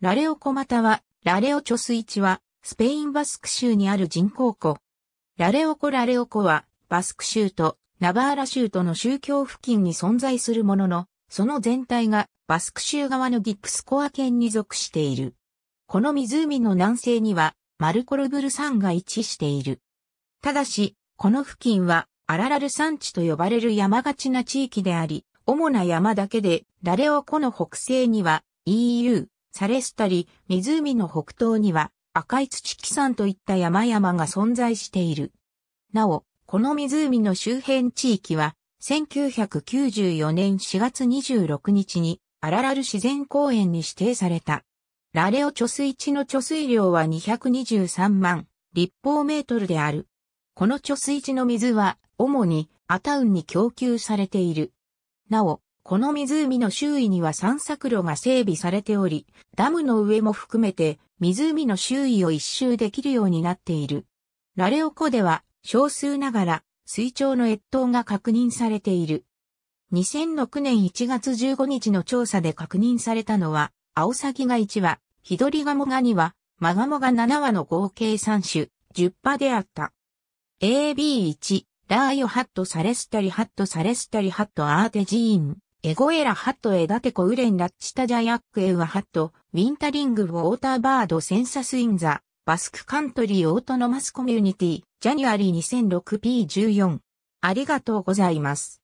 ラレオコまたは、ラレオチョスは、スペインバスク州にある人口湖。ラレオコラレオコは、バスク州とナバーラ州との宗教付近に存在するものの、その全体がバスク州側のギックスコア県に属している。この湖の南西には、マルコルブル山が位置している。ただし、この付近は、アララル山地と呼ばれる山がちな地域であり、主な山だけで、ラレオコの北西には、EU、サレスタリ、湖の北東には赤い土木山といった山々が存在している。なお、この湖の周辺地域は、1994年4月26日にアララル自然公園に指定された。ラレオ貯水池の貯水量は223万立方メートルである。この貯水池の水は主にアタウンに供給されている。なお、この湖の周囲には散策路が整備されており、ダムの上も含めて湖の周囲を一周できるようになっている。ラレオ湖では少数ながら水鳥の越冬が確認されている。2006年1月15日の調査で確認されたのは、アオサギが1羽、ヒドリガモが2羽、マガモが7羽の合計3種、10羽であった。AB1、ラーヨハットサレスタリハットサレスタリハットアーテジーン。エゴエラハットエダテコウレンラッチタジャヤックエウアハット、ウィンタリングウォーターバードセンサスインザ、バスクカントリーオートノマスコミュニティ、ジャニュアリー 2006P14。ありがとうございます。